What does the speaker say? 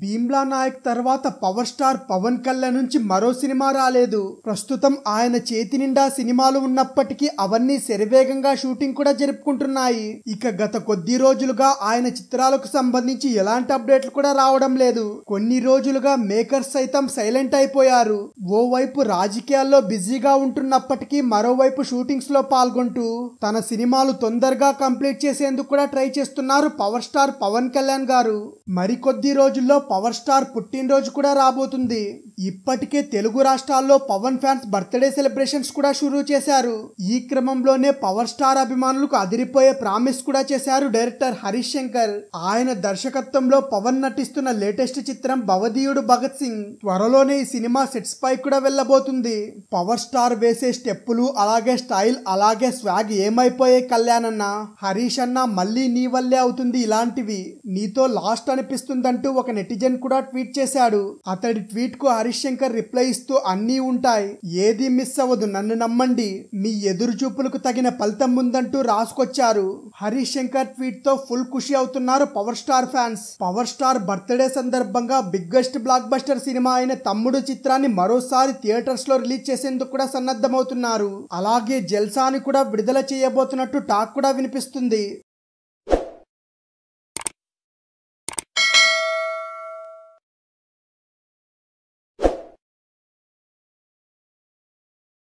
భీమ్లా నాయక్ తర్వాత power star Pawan Kalyan నుంచి మరో సినిమా రాలేదు ప్రస్తుతం ఆయన చేతి నిండా సినిమాలు ఉన్నప్పటికీ అవన్నీ శరవేగంగా షూటింగ్ కూడా జరుపుకుంటున్నాయి ఇక గత కొద్ది రోజులుగా ఆయన చిత్రాలకు సంబంధించి ఎలాంటి అప్డేట్లు కూడా రావడం లేదు కొన్ని రోజులుగా మేకర్స్ సైతం సైలెంట్ అయిపోయారు ఓవైపు రాజకీయాల్లో బిజీగా ఉంటున్నప్పటికీ మరోవైపు షూటింగ్స్ లో పాల్గొంటూ తన సినిమాలు తొందరగా కంప్లీట్ చేసేందుకు కూడా ట్రై చేస్తున్నారు పవర్ స్టార్ పవన్ కళ్యాణ్ గారు మరికొద్ది రోజుల్లో పవర్ స్టార్ పుట్టినరోజు కూడా రాబోతుంది ఇప్పటికే తెలుగు రాష్ట్రాల్లో పవన్ ఫ్యాన్స్ బర్త్డే సెలబ్రేషన్స్ కూడా షురూ చేశారు ఈ క్రమంలోనే పవర్ స్టార్ అభిమానులకు అదిరిపోయే ప్రామిస్ కూడా చేశారు డైరెక్టర్ హరీష్ శంకర్ ఆయన దర్శకత్వంలో పవన్ నటిస్తున్న లేటెస్ట్ చిత్రం భవదీయుడు భగత్ సింగ్ త్వరలోనే ఈ సినిమా సెట్స్ పై కూడా వెళ్ళబోతుంది పవర్ స్టార్ వేసే స్టెప్పులు అలాగే స్టైల్ అలాగే స్వాగ్ ఏమైపోయే కళ్యాణ్ అన్న హరీష్ అన్న మళ్ళీ నీ వల్లే అవుతుంది ఇలాంటివి నీతో లాస్ట్ అనిపిస్తుందంటూ ఒక నెటి నెటిజన్ కూడా ట్వీట్ చేశాడు అతడి ట్వీట్ కు హరీష్ శంకర్ రిప్లై ఇస్తూ అన్నీ ఉంటాయి ఏది మిస్ అవ్వదు నన్ను నమ్మండి మీ ఎదురు చూపులకు తగిన ఫలితం ఉందంటూ రాసుకొచ్చారు హరీష్ శంకర్ ట్వీట్ తో ఫుల్ ఖుషి అవుతున్నారు power star fans power star birthday సందర్భంగా బిగ్గెస్ట్ బ్లాక్ బస్టర్ సినిమా అయిన తమ్ముడు చిత్రాన్ని మరోసారి థియేటర్స్ లో రిలీజ్ చేసేందుకు కూడా సన్నద్ధమవుతున్నారు అలాగే జల్సాని కూడా విడుదల చేయబోతున్నట్టు టాక్ కూడా వినిపిస్తుంది